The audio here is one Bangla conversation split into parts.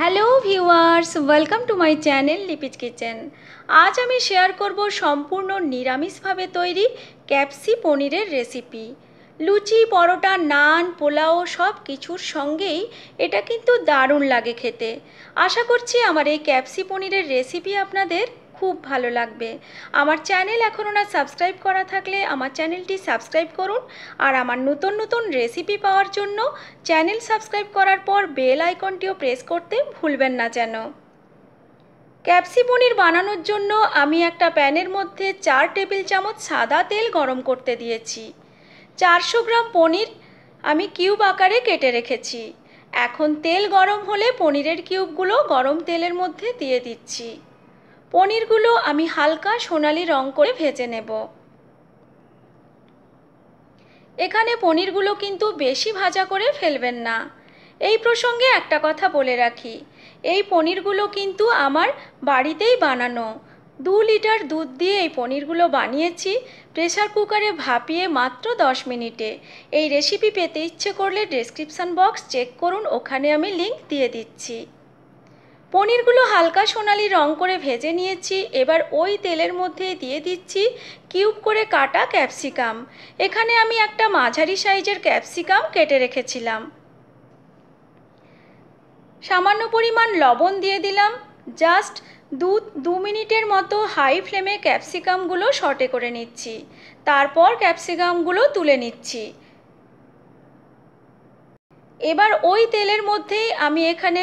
hello viewers welcome to my channel Lipi's kitchen আজ আমি শেয়ার করব সম্পূর্ণ নিরামিষভাবে তৈরি ক্যাপসি পনিরের রেসিপি লুচি পরোটা নান পোলাও সব কিছুর সঙ্গেই এটা কিন্তু দারুণ লাগে খেতে আশা করছি আমার এই ক্যাপসি পনিরের রেসিপি আপনাদের খুব ভালো লাগবে আমার চ্যানেল এখনও না সাবস্ক্রাইব করা থাকলে আমার চ্যানেলটি সাবস্ক্রাইব করুন আর আমার নতুন নতুন রেসিপি পাওয়ার জন্য চ্যানেল সাবস্ক্রাইব করার পর বেল আইকনটিও প্রেস করতে ভুলবেন না যেন ক্যাপসি পনির বানানোর জন্য আমি একটা প্যানের মধ্যে চার টেবিল চামচ সাদা তেল গরম করতে দিয়েছি চারশো গ্রাম পনির আমি কিউব আকারে কেটে রেখেছি এখন তেল গরম হলে পনিরের কিউবগুলো গরম তেলের মধ্যে দিয়ে দিচ্ছি পনিরগুলো আমি হালকা সোনালি রং করে ভেজে নেব এখানে পনিরগুলো কিন্তু বেশি ভাজা করে ফেলবেন না এই প্রসঙ্গে একটা কথা বলে রাখি এই পনিরগুলো কিন্তু আমার বাড়িতেই বানানো দু লিটার দুধ দিয়ে এই পনিরগুলো বানিয়েছি প্রেশার কুকারে ভাপিয়ে মাত্র দশ মিনিটে এই রেসিপি পেতে ইচ্ছে করলে ডেসক্রিপশান বক্স চেক করুন ওখানে আমি লিংক দিয়ে দিচ্ছি পনিরগুলো হালকা সোনালি রং করে ভেজে নিয়েছি এবার ওই তেলের মধ্যে দিয়ে দিচ্ছি কিউব করে কাটা ক্যাপসিকাম এখানে আমি একটা মাঝারি সাইজের ক্যাপসিকাম কেটে রেখেছিলাম সামান্য পরিমাণ লবণ দিয়ে দিলাম জাস্ট দু দু মিনিটের মতো হাই ফ্লেমে ক্যাপসিকামগুলো শর্টে করে নিচ্ছি তারপর ক্যাপসিকামগুলো তুলে নিচ্ছি এবার ওই তেলের মধ্যেই আমি এখানে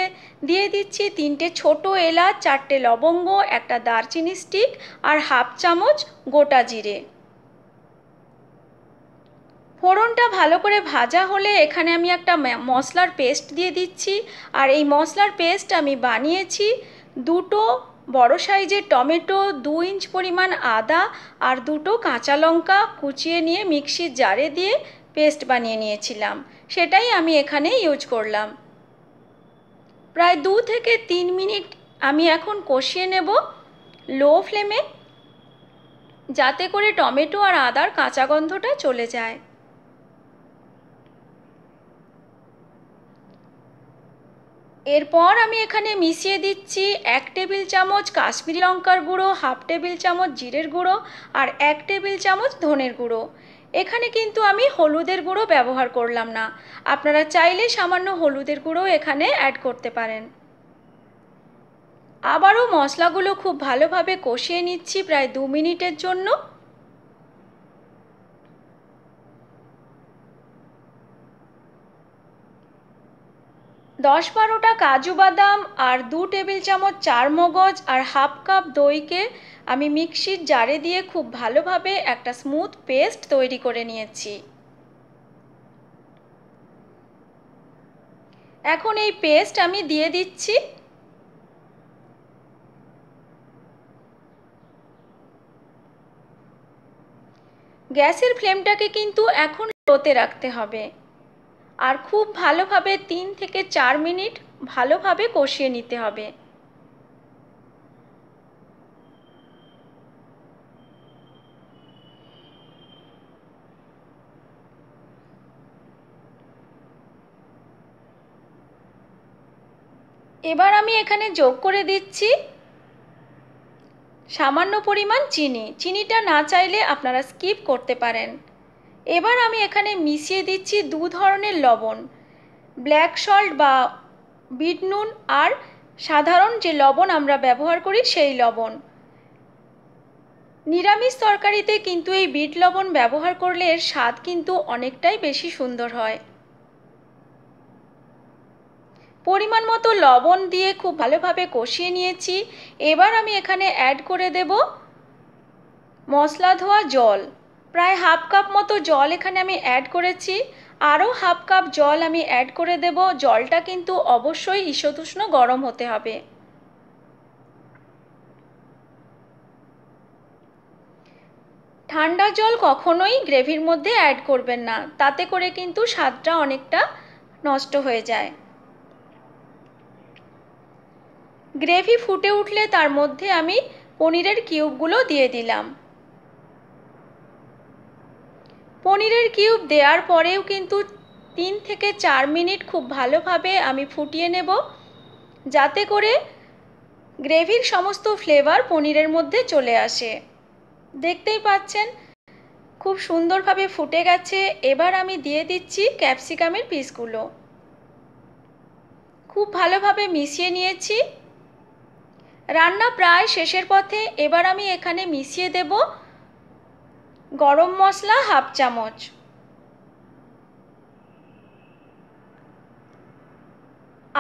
দিয়ে দিচ্ছি তিনটে ছোট এলাচ চারটে লবঙ্গ একটা দারচিনি স্টিক আর হাফ চামচ গোটা জিরে ফোড়নটা ভালো করে ভাজা হলে এখানে আমি একটা মশলার পেস্ট দিয়ে দিচ্ছি আর এই মশলার পেস্ট আমি বানিয়েছি দুটো বড় সাইজের টমেটো দু ইঞ্চ পরিমাণ আদা আর দুটো কাঁচা লঙ্কা কুচিয়ে নিয়ে মিক্সির জারে দিয়ে পেস্ট বানিয়ে নিয়েছিলাম সেটাই আমি এখানে ইউজ করলাম প্রায় দু থেকে তিন মিনিট আমি এখন কষিয়ে নেব লো ফ্লেমে যাতে করে টমেটো আর আদার কাঁচা গন্ধটা চলে যায় এরপর আমি এখানে মিশিয়ে দিচ্ছি এক টেবিল চামচ কাশ্মীরি লঙ্কার গুঁড়ো হাফ টেবিল চামচ জিরের গুঁড়ো আর এক টেবিল চামচ ধনের গুঁড়ো এখানে কিন্তু আমি হলুদের গুঁড়ো ব্যবহার করলাম না আপনারা চাইলে সামান্য হলুদের গুঁড়ো এখানে অ্যাড করতে পারেন আবারও মশলাগুলো খুব ভালোভাবে কষিয়ে নিচ্ছি প্রায় দু মিনিটের জন্য দশ বারোটা কাজু বাদাম আর দু টেবিল চামচ চার মগজ আর হাফ কাপ দইকে আমি মিক্সির জারে দিয়ে খুব ভালোভাবে একটা স্মুথ পেস্ট তৈরি করে নিয়েছি এখন এই পেস্ট আমি দিয়ে দিচ্ছি গ্যাসের ফ্লেমটাকে কিন্তু এখন লোতে রাখতে হবে আর খুব ভালোভাবে তিন থেকে চার মিনিট ভালোভাবে কষিয়ে নিতে হবে এবার আমি এখানে যোগ করে দিচ্ছি সামান্য পরিমাণ চিনি চিনিটা না চাইলে আপনারা স্কিপ করতে পারেন এবার আমি এখানে মিশিয়ে দিচ্ছি দু ধরনের লবণ ব্ল্যাক সল্ট বা বিট নুন আর সাধারণ যে লবণ আমরা ব্যবহার করি সেই লবণ নিরামিষ তরকারিতে কিন্তু এই বিট লবণ ব্যবহার করলে এর স্বাদ কিন্তু অনেকটাই বেশি সুন্দর হয় পরিমাণ মতো লবণ দিয়ে খুব ভালোভাবে কষিয়ে নিয়েছি এবার আমি এখানে অ্যাড করে দেব মশলা ধোয়া জল প্রায় হাফ কাপ মতো জল এখানে আমি অ্যাড করেছি আরও হাফ কাপ জল আমি অ্যাড করে দেব জলটা কিন্তু অবশ্যই ঈশতুষ্ণ গরম হতে হবে ঠান্ডা জল কখনোই গ্রেভির মধ্যে অ্যাড করবেন না তাতে করে কিন্তু স্বাদটা অনেকটা নষ্ট হয়ে যায় গ্রেভি ফুটে উঠলে তার মধ্যে আমি পনিরের কিউবগুলো দিয়ে দিলাম পনিরের কিউব দেওয়ার পরেও কিন্তু তিন থেকে চার মিনিট খুব ভালোভাবে আমি ফুটিয়ে নেব যাতে করে গ্রেভির সমস্ত ফ্লেভার পনিরের মধ্যে চলে আসে দেখতেই পাচ্ছেন খুব সুন্দরভাবে ফুটে গেছে এবার আমি দিয়ে দিচ্ছি ক্যাপসিকামের পিসগুলো খুব ভালোভাবে মিশিয়ে নিয়েছি রান্না প্রায় শেষের পথে এবার আমি এখানে মিশিয়ে দেবো গরম মশলা হাফ চামচ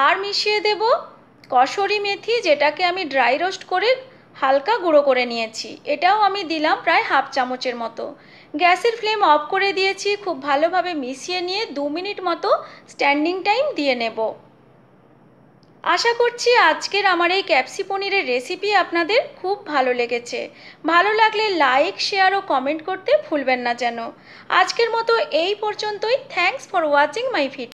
আর মিশিয়ে দেব কসরি মেথি যেটাকে আমি ড্রাই রোস্ট করে হালকা গুঁড়ো করে নিয়েছি এটাও আমি দিলাম প্রায় হাফ চামচের মতো গ্যাসের ফ্লেম অফ করে দিয়েছি খুব ভালোভাবে মিশিয়ে নিয়ে দু মিনিট মতো স্ট্যান্ডিং টাইম দিয়ে নেব আশা করছি আজকের আমার এই ক্যাপসি পনিরের রেসিপি আপনাদের খুব ভালো লেগেছে ভালো লাগলে লাইক শেয়ার ও কমেন্ট করতে ভুলবেন না যেন আজকের মতো এই পর্যন্তই thanks for watching my video